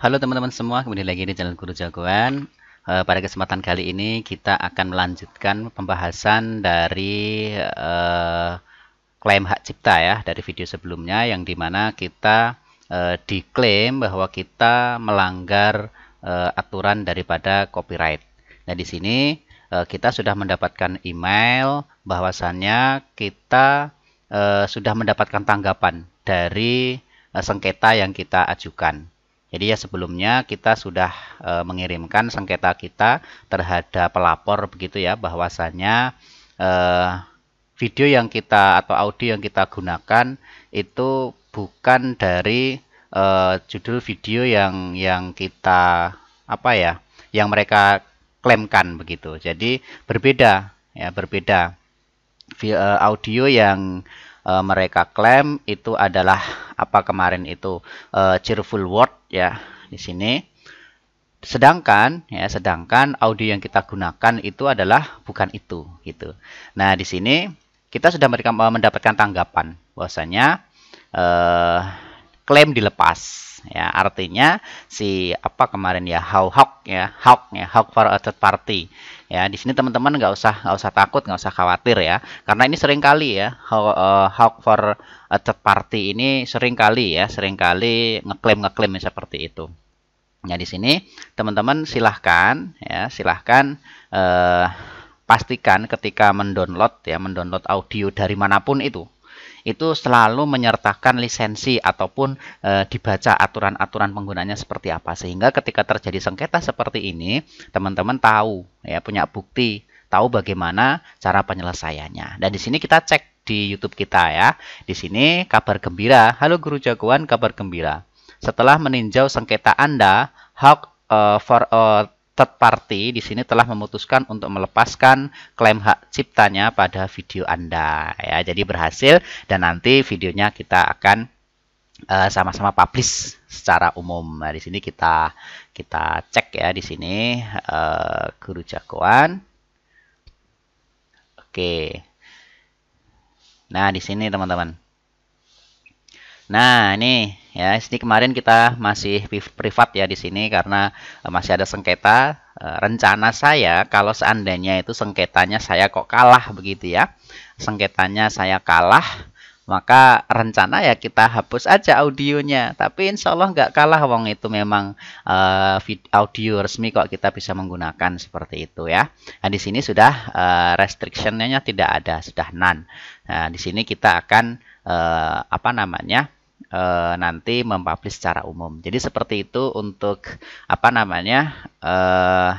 Halo teman-teman semua, kembali lagi di channel Guru Jagoan. Eh, pada kesempatan kali ini kita akan melanjutkan pembahasan dari e, klaim hak cipta ya dari video sebelumnya yang dimana kita e, diklaim bahwa kita melanggar e, aturan daripada copyright. Nah di sini e, kita sudah mendapatkan email bahwasannya kita e, sudah mendapatkan tanggapan dari sengketa yang kita ajukan. Jadi ya sebelumnya kita sudah e, mengirimkan sengketa kita terhadap pelapor begitu ya bahwasanya e, eh, video yang kita atau audio yang kita gunakan itu bukan dari e, judul video yang yang kita apa ya yang mereka klaimkan begitu. Jadi berbeda ya berbeda audio yang e, mereka klaim itu adalah apa kemarin itu e, cheerful word ya di sini. Sedangkan ya sedangkan audio yang kita gunakan itu adalah bukan itu gitu. Nah, di sini kita sudah eh, mendapatkan tanggapan bahwasanya eh klaim dilepas ya artinya si apa kemarin ya how hawk ya hawk ya hawk for a third party ya di sini teman-teman nggak usah nggak usah takut nggak usah khawatir ya karena ini sering kali ya how, uh, eh, hawk for a third party ini sering kali ya sering kali ngeklaim ngeklaim ya, seperti itu ya di sini teman-teman silahkan ya silahkan uh, pastikan ketika mendownload ya mendownload audio dari manapun itu itu selalu menyertakan lisensi ataupun e, dibaca aturan-aturan penggunanya seperti apa sehingga ketika terjadi sengketa seperti ini teman-teman tahu ya punya bukti tahu bagaimana cara penyelesaiannya dan di sini kita cek di YouTube kita ya di sini kabar gembira halo guru jagoan kabar gembira setelah meninjau sengketa Anda hak eh, for uh, third party di sini telah memutuskan untuk melepaskan klaim hak ciptanya pada video Anda ya. Jadi berhasil dan nanti videonya kita akan eh, sama-sama uh, publish secara umum. Nah, di sini kita kita cek ya di sini uh, guru jagoan. Oke. Nah, di sini teman-teman. Nah, ini ya, ini kemarin kita masih privat ya di sini karena eh, masih ada sengketa. Eh, rencana saya kalau seandainya itu sengketanya saya kok kalah begitu ya. Sengketanya saya kalah, maka rencana ya kita hapus aja audionya. Tapi insya Allah nggak kalah, wong itu memang uh, audio resmi kok kita bisa menggunakan seperti itu ya. Nah, di sini sudah uh, nya tidak ada, sudah none. Nah, di sini kita akan uh, apa namanya? uh, nanti mempublish secara umum. Jadi seperti itu untuk apa namanya uh,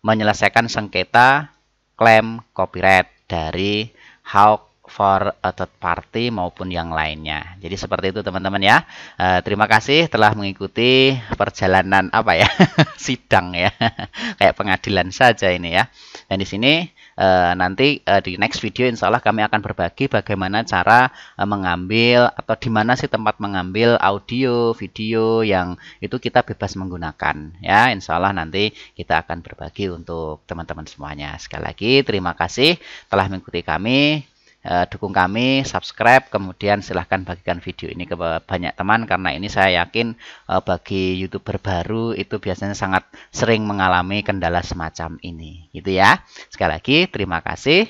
menyelesaikan sengketa klaim copyright dari Hawk for a third party maupun yang lainnya. Jadi seperti itu teman-teman ya. E, terima kasih telah mengikuti perjalanan apa ya sidang ya kayak pengadilan saja ini ya. Dan di sini e, nanti e, di next video insya Allah kami akan berbagi bagaimana cara e, mengambil atau di mana sih tempat mengambil audio video yang itu kita bebas menggunakan ya insya Allah nanti kita akan berbagi untuk teman-teman semuanya sekali lagi terima kasih telah mengikuti kami Eh, dukung kami, subscribe, kemudian silahkan bagikan video ini ke banyak teman karena ini saya yakin eh, bagi youtuber baru itu biasanya sangat sering mengalami kendala semacam ini, gitu ya. Sekali lagi terima kasih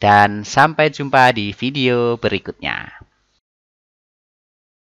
dan sampai jumpa di video berikutnya.